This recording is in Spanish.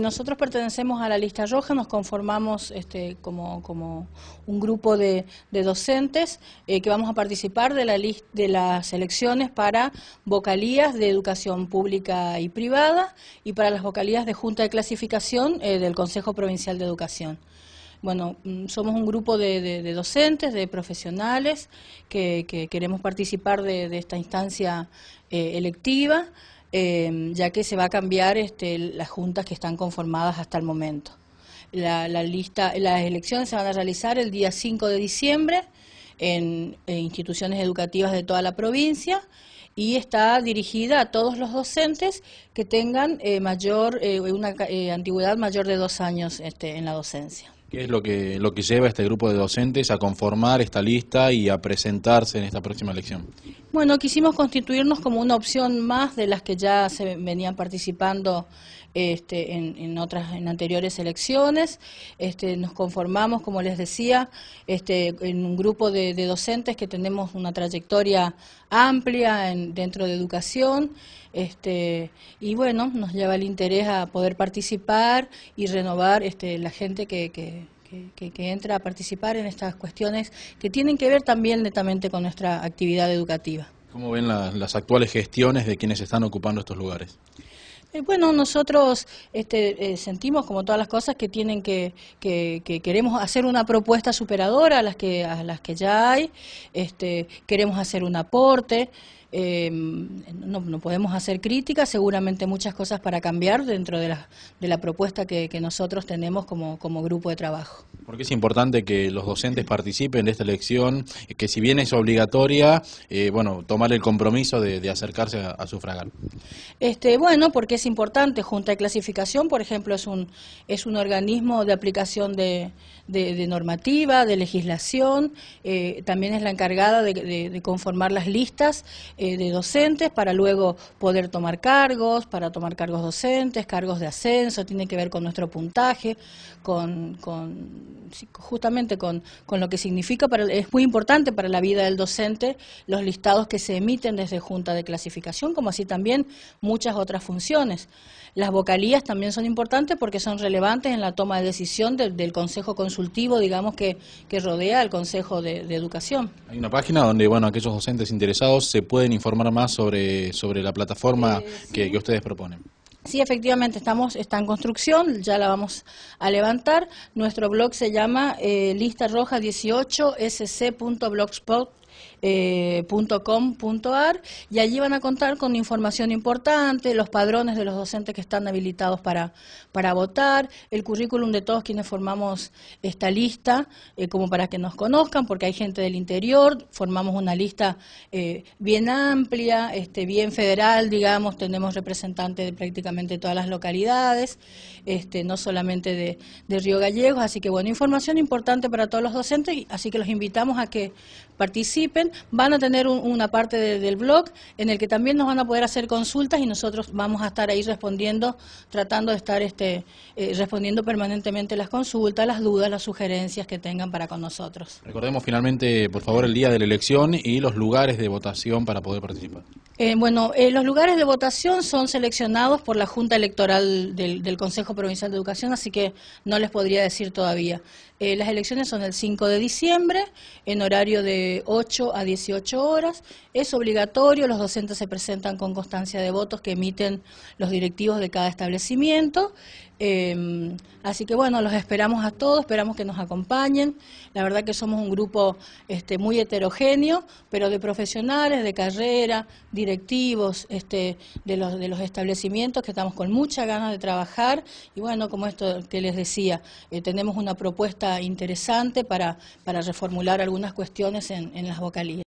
Nosotros pertenecemos a la lista roja, nos conformamos este, como, un grupo de, docentes eh, que vamos a participar de, de las elecciones para vocalías de educación pública y privada y para las vocalías de junta de clasificación eh, del Consejo Provincial de Educación bueno, mm, somos un grupo de, docentes, de profesionales que, queremos participar de, esta instancia eh, electiva. Em, ya que se va a cambiar este, las juntas que están conformadas hasta el momento. La, lista, las elecciones se van a realizar el día 5 de diciembre en, instituciones educativas de toda la provincia y está dirigida a todos los docentes que tengan eh, mayor eh, una eh, antigüedad mayor de dos años este, en la docencia. ¿Qué es lo que, lo que lleva a este grupo de docentes a conformar esta lista y a presentarse en esta próxima elección? Bueno, quisimos constituirnos como una opción más de las que ya se venían participando este, en, otras, en anteriores elecciones. Este, nos conformamos, como les decía, este, en un grupo de, docentes que tenemos una trayectoria amplia en, dentro de educación. Este, y bueno, nos lleva el interés a poder participar y renovar la gente que, que que, entra a participar en estas cuestiones que tienen que ver también netamente con nuestra actividad educativa. ¿Cómo ven las actuales gestiones de quienes están ocupando estos lugares? Eh, bueno, nosotros este, eh, sentimos, como todas las cosas, que tienen que, queremos hacer una propuesta superadora a las que, las que ya hay, este, queremos hacer un aporte, eh, no, podemos hacer críticas, seguramente muchas cosas para cambiar dentro de la, de la propuesta que, nosotros tenemos como, como grupo de trabajo. Porque es importante que los docentes participen de esta elección, que si bien es obligatoria, eh, bueno, tomar el compromiso de, acercarse a, a, sufragar. Este, bueno, porque es importante, Junta de Clasificación, por ejemplo, es un, es un organismo de aplicación de, de, normativa, de legislación, eh, también es la encargada de conformar las listas, eh, de docentes para luego poder tomar cargos, para tomar cargos docentes, cargos de ascenso, tiene que ver con nuestro puntaje, con, con justamente con, lo que significa, para, es muy importante para la vida del docente los listados que se emiten desde Junta de Clasificación, como así también muchas otras funciones. Las vocalías también son importantes porque son relevantes en la toma de decisión del Consejo Consultivo, digamos, que, rodea al Consejo de, de Educación. Hay una página donde, bueno, aquellos docentes interesados se pueden informar más sobre, sobre la plataforma eh, que, ustedes proponen. Sí, efectivamente, estamos, está en construcción, ya la vamos a levantar. Nuestro blog se llama eh, lista roja 18 scblogspot eh, punto y allí van a contar con información importante, los padrones de los docentes que están habilitados para, para votar, el currículum de todos quienes formamos esta lista, eh, como para que nos conozcan, porque hay gente del interior, formamos una lista eh, bien amplia, este, bien federal, digamos, tenemos representantes de prácticamente todas las localidades, este, no solamente de, de Río Gallegos, así que bueno, información importante para todos los docentes, así que los invitamos a que participen van a tener una parte del blog en el que también nos van a poder hacer consultas y nosotros vamos a estar ahí respondiendo, tratando de estar este, eh, respondiendo permanentemente las consultas, las dudas, las sugerencias que tengan para con nosotros. Recordemos finalmente, por favor, el día de la elección y los lugares de votación para poder participar. Eh, bueno, eh, los lugares de votación son seleccionados por la Junta Electoral del, Consejo Provincial de Educación, así que no les podría decir todavía. Eh, las elecciones son el 5 de diciembre, en horario de 8 a 18 horas. Es obligatorio, los docentes se presentan con constancia de votos que emiten los directivos de cada establecimiento. Em, así que bueno, los esperamos a todos, esperamos que nos acompañen. La verdad que somos un grupo este, muy heterogéneo, pero de profesionales, de carrera, directivos, este, de, los, de los establecimientos que estamos con mucha ganas de trabajar. Y bueno, como esto que les decía, eh, tenemos una propuesta interesante para, para reformular algunas cuestiones en, en las vocalías.